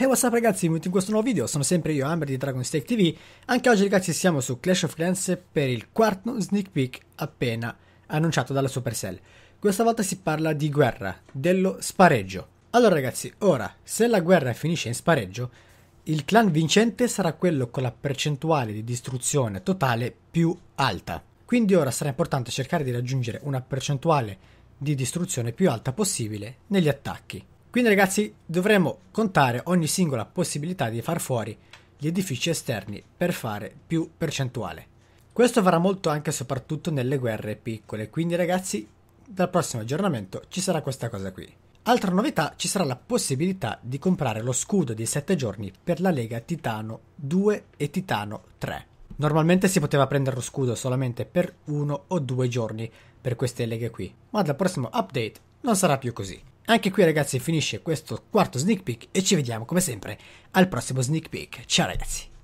E hey, what's up ragazzi, benvenuti in questo nuovo video, sono sempre io Amber di Dragon Stake TV Anche oggi ragazzi siamo su Clash of Clans per il quarto sneak peek appena annunciato dalla Supercell Questa volta si parla di guerra, dello spareggio Allora ragazzi, ora, se la guerra finisce in spareggio Il clan vincente sarà quello con la percentuale di distruzione totale più alta Quindi ora sarà importante cercare di raggiungere una percentuale di distruzione più alta possibile negli attacchi quindi ragazzi dovremmo contare ogni singola possibilità di far fuori gli edifici esterni per fare più percentuale. Questo varrà molto anche e soprattutto nelle guerre piccole, quindi ragazzi dal prossimo aggiornamento ci sarà questa cosa qui. Altra novità ci sarà la possibilità di comprare lo scudo di 7 giorni per la Lega Titano 2 e Titano 3. Normalmente si poteva prendere lo scudo solamente per uno o due giorni per queste leghe qui, ma dal prossimo update non sarà più così. Anche qui ragazzi finisce questo quarto sneak peek e ci vediamo come sempre al prossimo sneak peek. Ciao ragazzi!